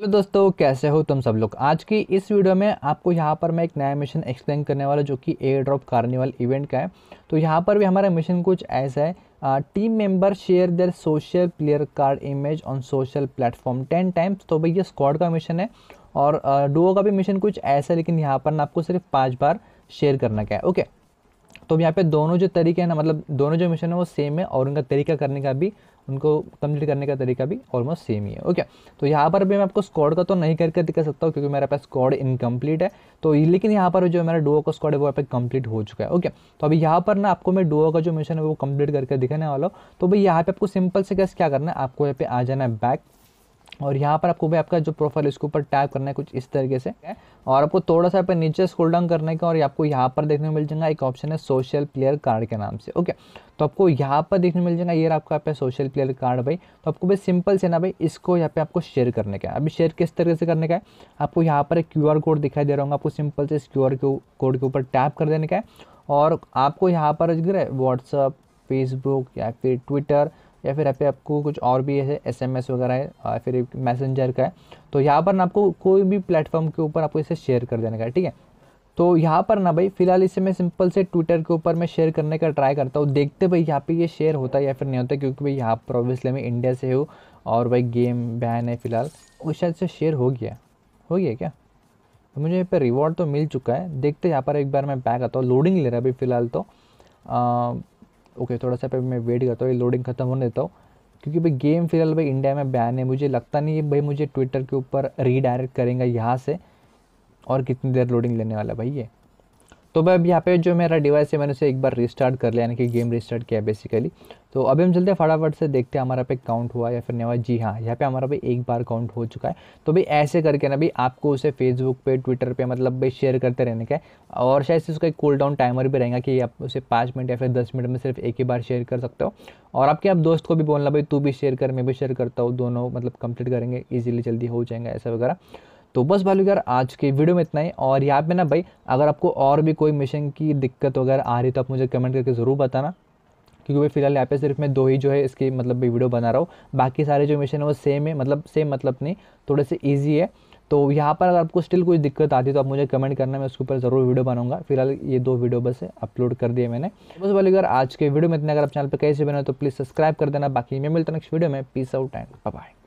hello दोस्तों कैसे हो तुम सब लोग आज की इस वीडियो में आपको यहाँ पर मैं एक नया मिशन एक्सप्लेन करने वाला जो कि एयर ड्रॉप कार्निवल इवेंट का है तो यहाँ पर भी हमारा मिशन कुछ ऐसा है आ, team member share their social player card image on social platform ten times तो भाई ये स्क्वाड का मिशन है और डुओ का भी मिशन कुछ ऐसा है लेकिन यहाँ पर ना आपको सिर्फ पाँच बार शेयर करना क्या है ओके तो यहाँ पे दोनों जो तरीके हैं ना मतलब दोनों जो मिशन है वो सेम है और उनका तरीका करने का भी उनको कंप्लीट करने का तरीका भी ऑलमोस्ट सेम ही है ओके तो यहाँ पर भी मैं आपको स्कॉड का तो नहीं करके दिखा सकता हूँ क्योंकि मेरे पास स्कॉड इनकम्प्लीट है तो लेकिन यहाँ पर जो मेरा डुओ का स्कॉड है वो यहाँ पर कंप्लीट हो चुका है ओके तो अभी यहाँ पर ना आपको मैं डुओ का जो मिशन है वो कंप्लीट करके दिखाने वाला हूँ तो भाई यहाँ पे आपको सिंपल से कैसे क्या करना है आपको यहाँ पे आ जाना है बैक और यहाँ पर आपको भी आपका जो प्रोफाइल इसके ऊपर टैप करना है कुछ इस तरीके से और आपको थोड़ा सा नीचे स्क्रॉल डाउन करने का और आपको यहाँ पर देखने को मिल जाएगा एक ऑप्शन है सोशल प्लेयर कार्ड के नाम से ओके तो आपको यहाँ पर देखने मिल जाएगा ये आपका आप सोशल प्लेयर कार्ड भाई तो आपको भाई सिंपल से ना भाई इसको यहाँ पे आपको शेयर करने का है अभी शेयर किस तरीके से करने का है आपको यहाँ पर एक क्यू कोड दिखाई दे रहा हूँ आपको सिंपल से इस क्यू कोड के ऊपर टैप कर देने का है और आपको यहाँ पर व्हाट्सअप फेसबुक या फिर ट्विटर या फिर यहाँ पे आपको कुछ और भी ऐसे एस एम एस वगैरह है या फिर मैसेंजर का है तो यहाँ पर ना आपको कोई भी प्लेटफॉर्म के ऊपर आपको इसे शेयर कर देने का है ठीक है तो यहाँ पर ना भाई फिलहाल इसे मैं सिंपल से ट्विटर के ऊपर मैं शेयर करने का ट्राई करता हूँ देखते भाई यहाँ पे ये शेयर होता है या फिर नहीं होता क्योंकि भाई यहाँ पर ऑब्वियसली मैं इंडिया से हूँ और भाई गेम बैन है फिलहाल वो शायद से शेयर हो गया हो गया क्या तो मुझे यहाँ पर रिवॉर्ड तो मिल चुका है देखते यहाँ पर एक बार मैं बैक आता हूँ लोडिंग ले रहा है फ़िलहाल तो ओके थोड़ा सा मैं वेट करता हूँ लोडिंग खत्म होने देता हूँ क्योंकि भाई गेम फिलहाल भाई इंडिया में बैन है मुझे लगता नहीं है भाई मुझे ट्विटर के ऊपर रीडायरेक्ट करेंगे यहाँ से और कितनी देर लोडिंग लेने वाला भाई ये तो भाई अब यहाँ पे जो मेरा डिवाइस है मैंने उसे एक बार रिस्टार्ट कर लिया यानी कि गेम रिस्टार्ट किया बेसिकली तो अभी हम चलते हैं फटाफट से देखते हैं हमारा पे काउंट हुआ या फिर नहीं हुआ जी हाँ यहाँ पे हमारा भाई एक बार काउंट हो चुका है तो भाई ऐसे करके ना भाई आपको उसे फेसबुक पे ट्विटर पे मतलब भाई शेयर करते रहने का और शायद से उसका एक कूल डाउन टाइमर भी रहेगा कि आप उसे पाँच मिनट या फिर दस मिनट में सिर्फ एक ही बार शेयर कर सकते हो और आपके आप दोस्त को भी बोलना भाई तू भी शेयर कर मैं भी शेयर करता हूँ दोनों मतलब कंप्लीट करेंगे ईजिली जल्दी हो जाएंगे ऐसा वगैरह तो बस भालू यार आज के वीडियो में इतना ही और यहाँ पे ना भाई अगर आपको और भी कोई मिशन की दिक्कत वगैरह आ रही तो आप मुझे कमेंट करके ज़रूर बताना क्योंकि भाई फिलहाल यहाँ पे सिर्फ मैं दो ही जो है इसकी मतलब वीडियो बना रहा हूँ बाकी सारे जो मिशन है वो सेम है मतलब सेम मतलब नहीं थोड़े से ईजी है तो यहाँ पर अगर आपको स्टिल कोई दिक्कत आती है तो आप मुझे कमेंट करना मैं उसके ऊपर ज़रूर वीडियो बनाऊंगा फिलहाल ये दो वीडियो बस अपलोड कर दिए मैंने बस बोले अगर आज के वीडियो में इतने अगर आप चैनल पर कैसे बने तो प्लीज़ सब्सक्राइब कर देना बाकी मैं मिलता नेक्स्ट वीडियो में पीस आउट एंड बाय